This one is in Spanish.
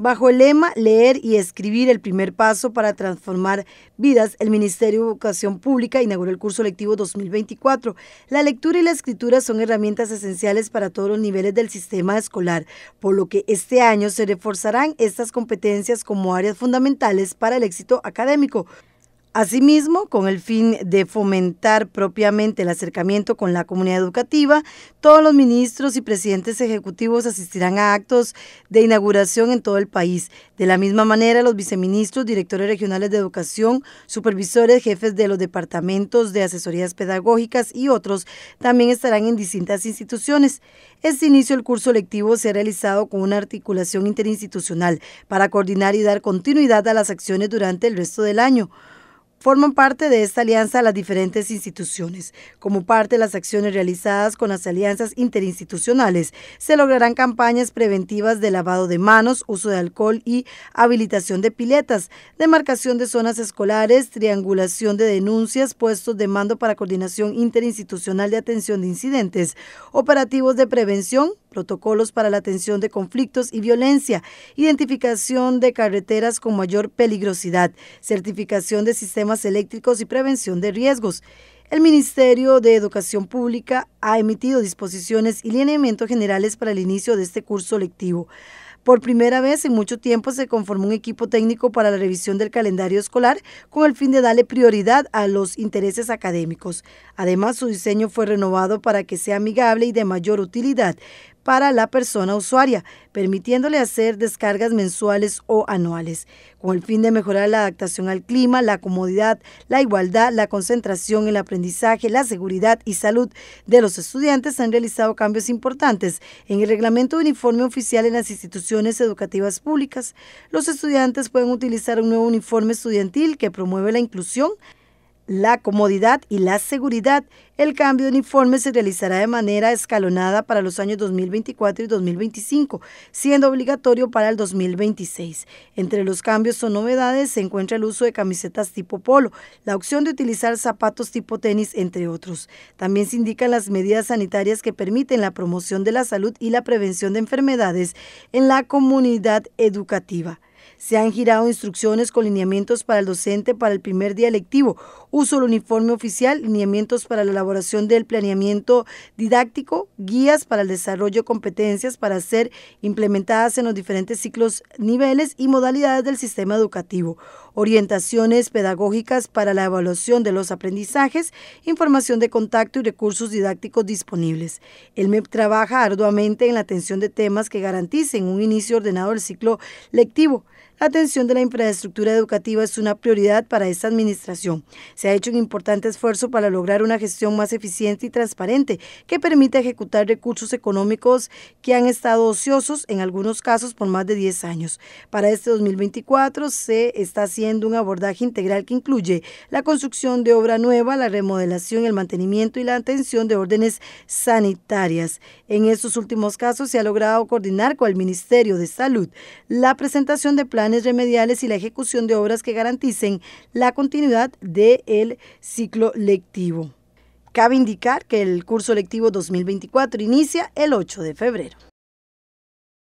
Bajo el lema Leer y escribir el primer paso para transformar vidas, el Ministerio de Educación Pública inauguró el curso lectivo 2024. La lectura y la escritura son herramientas esenciales para todos los niveles del sistema escolar, por lo que este año se reforzarán estas competencias como áreas fundamentales para el éxito académico. Asimismo, con el fin de fomentar propiamente el acercamiento con la comunidad educativa, todos los ministros y presidentes ejecutivos asistirán a actos de inauguración en todo el país. De la misma manera, los viceministros, directores regionales de educación, supervisores, jefes de los departamentos de asesorías pedagógicas y otros también estarán en distintas instituciones. Este inicio del curso lectivo se ha realizado con una articulación interinstitucional para coordinar y dar continuidad a las acciones durante el resto del año. Forman parte de esta alianza las diferentes instituciones. Como parte de las acciones realizadas con las alianzas interinstitucionales, se lograrán campañas preventivas de lavado de manos, uso de alcohol y habilitación de piletas, demarcación de zonas escolares, triangulación de denuncias, puestos de mando para coordinación interinstitucional de atención de incidentes, operativos de prevención, protocolos para la atención de conflictos y violencia, identificación de carreteras con mayor peligrosidad, certificación de sistemas eléctricos y prevención de riesgos. El Ministerio de Educación Pública ha emitido disposiciones y lineamientos generales para el inicio de este curso lectivo. Por primera vez en mucho tiempo se conformó un equipo técnico para la revisión del calendario escolar con el fin de darle prioridad a los intereses académicos. Además, su diseño fue renovado para que sea amigable y de mayor utilidad, para la persona usuaria, permitiéndole hacer descargas mensuales o anuales, con el fin de mejorar la adaptación al clima, la comodidad, la igualdad, la concentración, el aprendizaje, la seguridad y salud de los estudiantes. se Han realizado cambios importantes en el reglamento de uniforme oficial en las instituciones educativas públicas. Los estudiantes pueden utilizar un nuevo uniforme estudiantil que promueve la inclusión, la comodidad y la seguridad. El cambio de uniforme se realizará de manera escalonada para los años 2024 y 2025, siendo obligatorio para el 2026. Entre los cambios o novedades se encuentra el uso de camisetas tipo polo, la opción de utilizar zapatos tipo tenis, entre otros. También se indican las medidas sanitarias que permiten la promoción de la salud y la prevención de enfermedades en la comunidad educativa. Se han girado instrucciones con lineamientos para el docente para el primer día lectivo, uso del uniforme oficial, lineamientos para la elaboración del planeamiento didáctico, guías para el desarrollo de competencias para ser implementadas en los diferentes ciclos, niveles y modalidades del sistema educativo, orientaciones pedagógicas para la evaluación de los aprendizajes, información de contacto y recursos didácticos disponibles. El MEP trabaja arduamente en la atención de temas que garanticen un inicio ordenado del ciclo lectivo la atención de la infraestructura educativa es una prioridad para esta administración. Se ha hecho un importante esfuerzo para lograr una gestión más eficiente y transparente que permita ejecutar recursos económicos que han estado ociosos en algunos casos por más de 10 años. Para este 2024 se está haciendo un abordaje integral que incluye la construcción de obra nueva, la remodelación, el mantenimiento y la atención de órdenes sanitarias. En estos últimos casos se ha logrado coordinar con el Ministerio de Salud la presentación de planes remediales y la ejecución de obras que garanticen la continuidad del ciclo lectivo. Cabe indicar que el curso lectivo 2024 inicia el 8 de febrero.